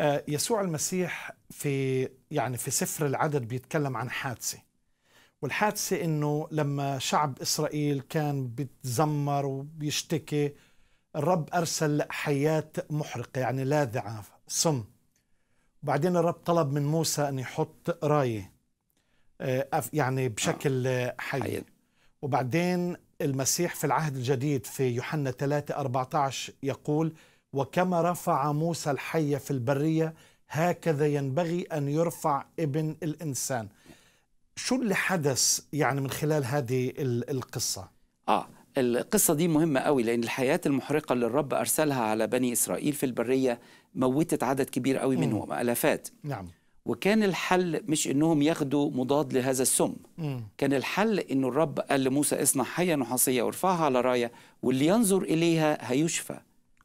آه، يسوع المسيح في يعني في سفر العدد بيتكلم عن حادثه والحادثه انه لما شعب اسرائيل كان بيتزمر وبيشتكي الرب ارسل حيات محرقه يعني لاذعه سم وبعدين الرب طلب من موسى ان يحط رايه آه، يعني بشكل آه، حي وبعدين المسيح في العهد الجديد في يوحنا 3 14 يقول وكما رفع موسى الحية في البرية هكذا ينبغي أن يرفع ابن الإنسان شو اللي حدث يعني من خلال هذه القصة؟ آه القصة دي مهمة قوي لأن الحياة المحرقة اللي الرب أرسلها على بني إسرائيل في البرية موتت عدد كبير قوي منهم ألافات نعم وكان الحل مش انهم ياخدوا مضاد لهذا السم م. كان الحل انه الرب قال لموسى اصنع حيه نحاسيه وارفعها على رايه واللي ينظر اليها هيشفى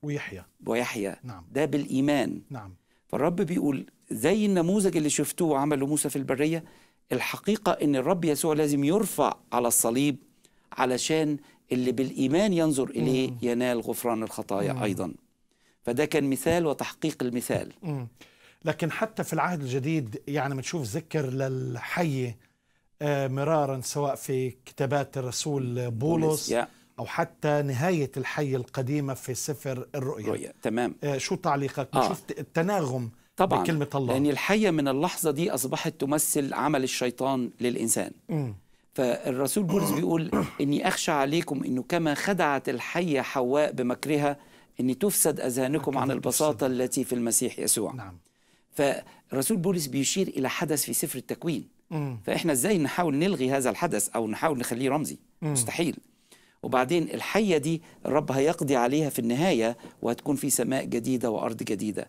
ويحيى ويحيى نعم. ده بالإيمان نعم فالرب بيقول زي النموذج اللي شفتوه وعمله موسى في البرية الحقيقة إن الرب يسوع لازم يرفع على الصليب علشان اللي بالإيمان ينظر إليه مم. ينال غفران الخطايا مم. أيضا فده كان مثال وتحقيق المثال مم. لكن حتى في العهد الجديد يعني بنشوف ذكر للحية آه، مرارا سواء في كتابات الرسول بولس yeah. أو حتى نهاية الحي القديمة في سفر الرؤيا رؤية. تمام آه شو تعليقك؟ آه. شفت التناغم طبعا بكلمة الله لأن الحية من اللحظة دي أصبحت تمثل عمل الشيطان للإنسان م. فالرسول بولس بيقول إني أخشى عليكم إنه كما خدعت الحية حواء بمكرها إن تفسد أذهانكم عن البساطة التي في المسيح يسوع نعم. فالرسول بولس بيشير إلى حدث في سفر التكوين م. فإحنا إزاي نحاول نلغي هذا الحدث أو نحاول نخليه رمزي م. مستحيل وبعدين الحية دي الرب هيقضي عليها في النهاية وهتكون في سماء جديدة وأرض جديدة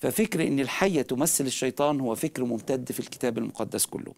ففكر أن الحية تمثل الشيطان هو فكر ممتد في الكتاب المقدس كله